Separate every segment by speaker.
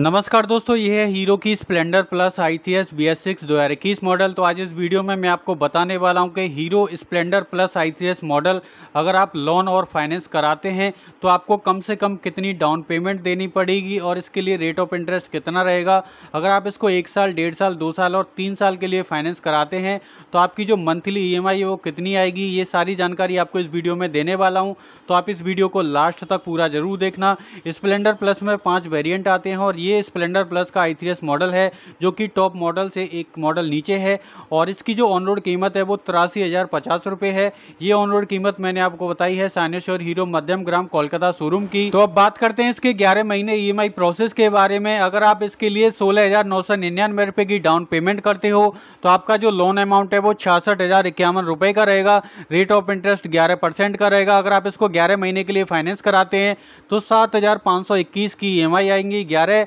Speaker 1: नमस्कार दोस्तों ये है हीरो की स्प्लेंडर प्लस आई थी एस बी एस सिक्स दो हज़ार इक्कीस मॉडल तो आज इस वीडियो में मैं आपको बताने वाला हूँ कि हीरो स्प्लेंडर प्लस आई थी एस मॉडल अगर आप लोन और फाइनेंस कराते हैं तो आपको कम से कम कितनी डाउन पेमेंट देनी पड़ेगी और इसके लिए रेट ऑफ इंटरेस्ट कितना रहेगा अगर आप इसको एक साल डेढ़ साल दो साल और तीन साल के लिए फाइनेंस कराते हैं तो आपकी जो मंथली ई एम आई है वो कितनी आएगी ये सारी जानकारी आपको इस वीडियो में देने वाला हूँ तो आप इस वीडियो को लास्ट तक पूरा ज़रूर देखना स्प्लेंडर प्लस में पाँच वेरियंट आते हैं और ये स्प्लेंडर प्लस का आई मॉडल है जो कि टॉप मॉडल से एक मॉडल नीचे है और इसकी जो ऑन रोड कीमत है वो तिरासी हज़ार पचास रुपये है ये ऑन रोड कीमत मैंने आपको बताई है सानेश्वर हीरो मध्यम ग्राम कोलकाता शोरूम की तो अब बात करते हैं इसके ग्यारह महीने ई e प्रोसेस के बारे में अगर आप इसके लिए सोलह हज़ार नौ सौ निन्यानवे रुपये की डाउन पेमेंट करते हो तो आपका जो लोन अमाउंट है वो छियासठ हज़ार इक्यावन का रहेगा रेट ऑफ इंटरेस्ट ग्यारह परसेंट का रहेगा अगर आप इसको ग्यारह महीने के लिए फाइनेंस कराते हैं तो सात हज़ार पाँच सौ इक्कीस की ई एम आई आएंगी ग्यारह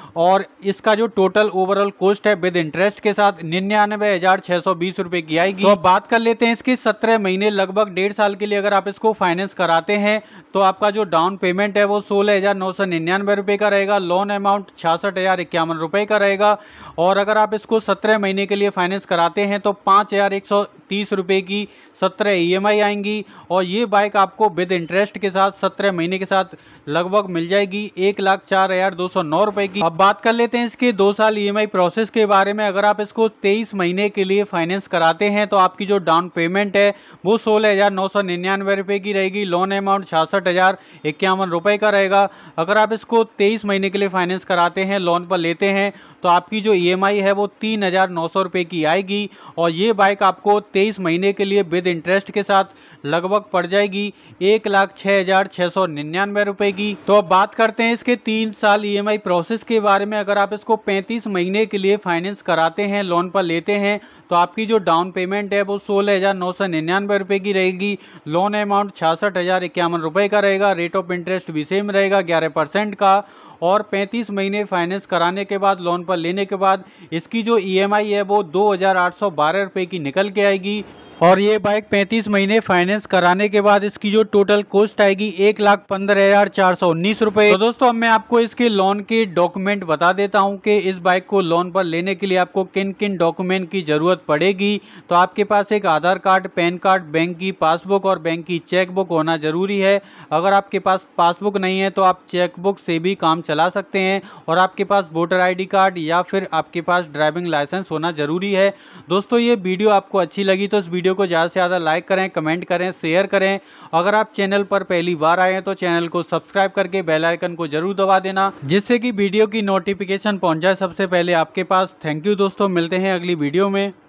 Speaker 1: और इसका जो टोटल ओवरऑल कॉस्ट है विद इंटरेस्ट के साथ निन्यानवे हज़ार छः सौ बीस रुपये की आएगी तो बात कर लेते हैं इसकी सत्रह महीने लगभग डेढ़ साल के लिए अगर आप इसको फाइनेंस कराते हैं तो आपका जो डाउन पेमेंट है वो सोलह हज़ार नौ सौ निन्यानवे रुपये का रहेगा लोन अमाउंट छियासठ हज़ार इक्यावन रुपये का रहेगा और अगर आप इसको सत्रह महीने के लिए फाइनेंस कराते हैं तो पाँच हज़ार एक सौ तीस रुपये की सत्रह ई एम आई आएंगी और ये बाइक आपको विद इंटरेस्ट के साथ सत्रह महीने के साथ लगभग मिल जाएगी एक लाख चार हज़ार दो सौ नौ रुपये की अब बात कर लेते हैं इसके दो साल ईएमआई e प्रोसेस के बारे में अगर आप इसको तेईस महीने के लिए फाइनेंस कराते हैं तो आपकी जो डाउन पेमेंट है वो सोलह हज़ार नौ सौ निन्यानवे रुपये की रहेगी लोन अमाउंट छियासठ हज़ार इक्यावन रुपये का रहेगा अगर आप इसको तेईस महीने के लिए फाइनेंस कराते हैं लोन पर लेते हैं तो आपकी जो ई e है वो तीन हज़ार नौ सौ की आएगी और ये बाइक आपको तेईस महीने के लिए विद इंटरेस्ट के साथ लगभग पड़ जाएगी एक लाख छः हज़ार छः सौ निन्यानवे रुपये की तो अब बात करते हैं इसके तीन साल ई e प्रोसेस के बाद बारे में अगर आप इसको 35 महीने के लिए फाइनेंस कराते हैं लोन पर लेते हैं तो आपकी जो डाउन पेमेंट है वो सोलह हज़ार नौ सौ निन्यानवे रुपये की रहेगी लोन अमाउंट छियासठ हज़ार इक्यावन रुपये का रहेगा रेट ऑफ इंटरेस्ट भी सेम रहेगा ग्यारह परसेंट का और 35 महीने फाइनेंस कराने के बाद लोन पर लेने के बाद इसकी जो ई e है वो दो हज़ार आठ सौ बारह रुपये की निकल के आएगी और ये बाइक 35 महीने फाइनेंस कराने के बाद इसकी जो टोटल कॉस्ट आएगी एक लाख पंद्रह हजार चार सौ उन्नीस रुपये तो दोस्तों अब मैं आपको इसके लोन के डॉक्यूमेंट बता देता हूँ कि इस बाइक को लोन पर लेने के लिए आपको किन किन डॉक्यूमेंट की ज़रूरत पड़ेगी तो आपके पास एक Aadhaar card PAN card bank की पासबुक और बैंक की चेकबुक होना ज़रूरी है अगर आपके पास पासबुक नहीं है तो आप चेकबुक से भी काम चला सकते हैं और आपके पास वोटर आई कार्ड या फिर आपके पास ड्राइविंग लाइसेंस होना ज़रूरी है दोस्तों ये वीडियो आपको अच्छी लगी तो इस वीडियो वीडियो को ज़्यादा से ज़्यादा लाइक करें कमेंट करें शेयर करें अगर आप चैनल पर पहली बार आए हैं तो चैनल को सब्सक्राइब करके बेल आइकन को जरूर दबा देना जिससे कि वीडियो की नोटिफिकेशन पहुंच जाए सबसे पहले आपके पास थैंक यू दोस्तों मिलते हैं अगली वीडियो में